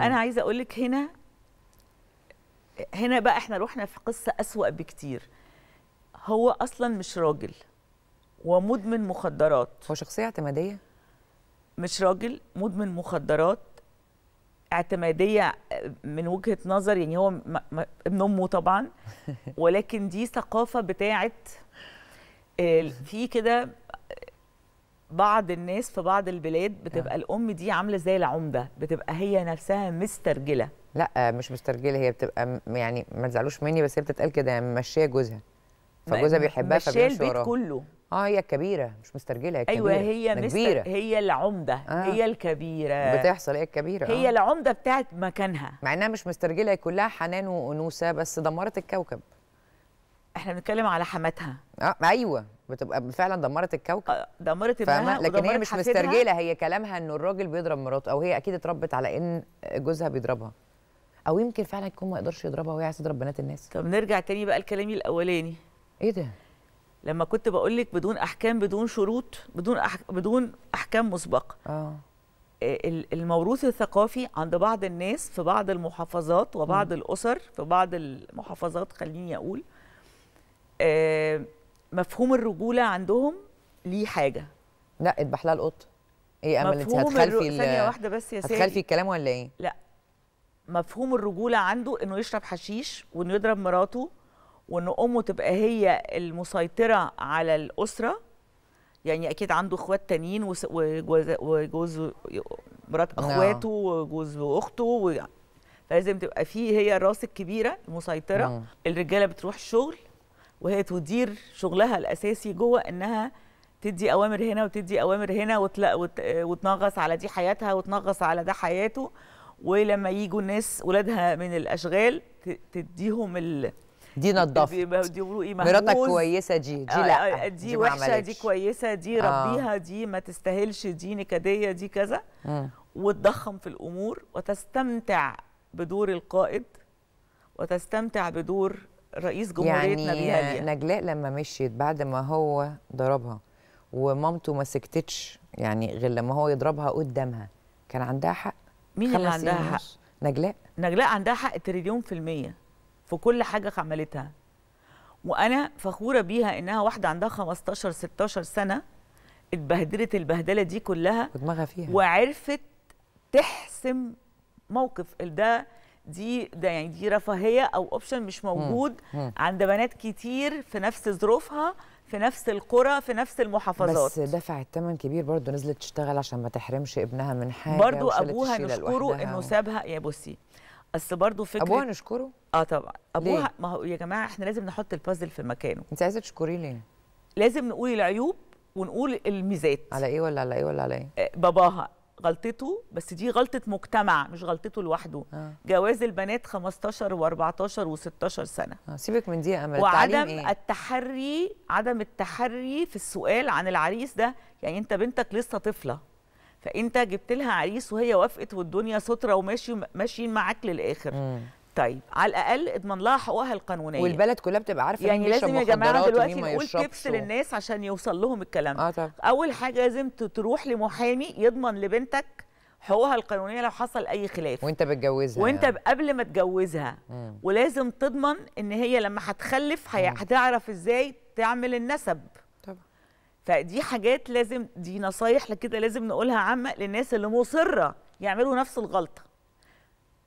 انا عايزه اقول لك هنا هنا بقى احنا رحنا في قصه اسوا بكتير هو اصلا مش راجل ومدمن مخدرات هو شخصيه اعتماديه مش راجل مدمن مخدرات اعتماديه آه، من وجهه نظر يعني هو ابن امه طبعا ولكن دي ثقافه بتاعه آه، في كده بعض الناس في بعض البلاد بتبقى آه. الام دي عامله زي العمده بتبقى هي نفسها مسترجله لا آه، مش مسترجله هي بتبقى يعني ما تزعلوش مني بس هي بتتقال كده يعني ممشيه جوزها فجوزها بيحبها فبيمشي وراها البيت كله اه هي الكبيره مش مسترجله هي ايوه هي مستر... هي العمده آه. هي الكبيره بتحصل هي الكبيره هي آه. العمده بتاعت مكانها مع انها مش مسترجله هي كلها حنان وانوثه بس دمرت الكوكب احنا بنتكلم على حماتها اه ايوه بتبقى فعلا دمرت الكوكب آه، دمرت ابنها لكن هي مش مسترجله هي كلامها انه الراجل بيضرب مراته او هي اكيد اتربت على ان جوزها بيضربها او يمكن فعلا يكون ما يقدرش يضربها وهي عايزه تضرب بنات الناس طب نرجع تاني بقى لكلامي الاولاني ايه ده لما كنت بقول لك بدون احكام بدون شروط بدون أح... بدون احكام مسبقه اه, آه، الموروث الثقافي عند بعض الناس في بعض المحافظات وبعض م. الاسر في بعض المحافظات خليني اقول مفهوم الرجوله عندهم ليه حاجه لا اذبح لها القط ايه امل انت هتخلفي الر... ثانيه واحده بس يا سيدي هتخلفي الكلام ولا ايه لا مفهوم الرجوله عنده انه يشرب حشيش وانه يضرب مراته وان امه تبقى هي المسيطره على الاسره يعني اكيد عنده اخوات تانيين وجوز وجوز مرات نعم. اخواته وجوز اخته و... فلازم تبقى فيه هي الراس الكبيره المسيطره نعم. الرجاله بتروح الشغل وهي تدير شغلها الاساسي جوه انها تدي اوامر هنا وتدي اوامر هنا وتنغص على دي حياتها وتنغص على ده حياته ولما يجوا الناس ولادها من الاشغال تديهم ال... دي نضفت بيقولوا ايه مراتك كويسه دي دي آه، لا آه، آه، دي, دي وحشه دي كويسه دي ربيها آه. دي ما تستاهلش دي نكديه دي كذا وتضخم في الامور وتستمتع بدور القائد وتستمتع بدور رئيس جمهوريه يعني نجلاء نجلاء لما مشيت بعد ما هو ضربها ومامته ما سكتتش يعني غير لما هو يضربها قدامها كان عندها حق مين اللي عندها حق نجلاء نجلاء عندها حق تريليون في المية في كل حاجة عملتها وأنا فخورة بيها إنها واحدة عندها 15 16 سنة اتبهدلت البهدلة دي كلها ودماغها فيها وعرفت تحسم موقف ده دي ده يعني دي رفاهيه او اوبشن مش موجود مم. عند بنات كتير في نفس ظروفها في نفس القرى في نفس المحافظات بس دفعت ثمن كبير برضه نزلت تشتغل عشان ما تحرمش ابنها من حاجه برضه ابوها نشكره انه سابها يا بصي اصل برضه فكره ابوها نشكره اه طبعا ابوها ليه؟ ما هو يا جماعه احنا لازم نحط البازل في مكانه انت عايزه تشكريه ليه لازم نقول العيوب ونقول الميزات على ايه ولا على ايه ولا على ايه آه، باباها غلطته بس دي غلطه مجتمع مش غلطته لوحده آه. جواز البنات 15 و14 و16 سنه آه. سيبك من دي امل وعدم إيه؟ التحري عدم التحري في السؤال عن العريس ده يعني انت بنتك لسه طفله فانت جبت لها عريس وهي وافقت والدنيا ستره وماشي ماشيين معاك للاخر مم. طيب على الاقل اضمن لها حقوقها القانونيه والبلد كلها بتبقى عارفه يعني لازم يا جماعه دلوقتي نقول تبس و... للناس عشان يوصل لهم الكلام آه طبعا. اول حاجه لازم تروح لمحامي يضمن لبنتك حقوقها القانونيه لو حصل اي خلاف وانت بتجوزها وانت يعني. قبل ما تجوزها مم. ولازم تضمن ان هي لما هتخلف هتعرف ازاي تعمل النسب طبعا فدي حاجات لازم دي نصايح كده لازم نقولها عامه للناس اللي مصره يعملوا نفس الغلطه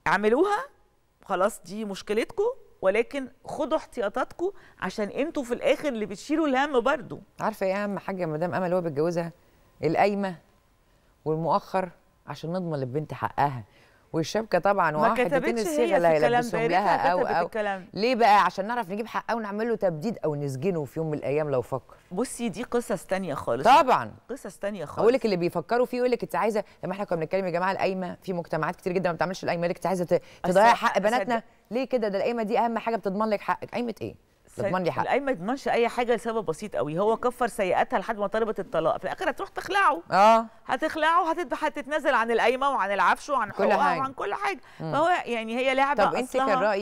اعملوها خلاص دي مشكلتكم ولكن خدوا احتياطاتكم عشان انتوا في الاخر اللي بتشيلوا الهم برضو عارفه ايه اهم حاجه مدام امل هو بيتجوزها القايمه والمؤخر عشان نضمن للبنت حقها والشبكه طبعا وحتتين الصيغه اللي هيلبسهم لها او او ليه بقى عشان نعرف نجيب حقه ونعمل له تبديد او نسجنه في يوم من الايام لو فكر بصي دي قصص ثانيه خالص طبعا قصص ثانيه خالص اقول لك اللي بيفكروا فيه يقول لك انت عايزه لما احنا كنا بنتكلم يا جماعه القايمه في مجتمعات كتير جدا ما بتعملش القايمه لك انت عايزه تضيع حق بناتنا ليه كده ده القايمه دي اهم حاجه بتضمن لك حقك قايمه ايه تضمن لي حق الاي ما يضمنش اي حاجه لسبب بسيط قوي هو كفر سيئاتها لحد ما طلبت الطلاق في الاخر هتروح تخلعه اه هتخلعه هتت... هتتنازل عن القايمه وعن العفش وعن حقوقها وعن كل حاجه مم. فهو يعني هي لعبه طب انت كان رايك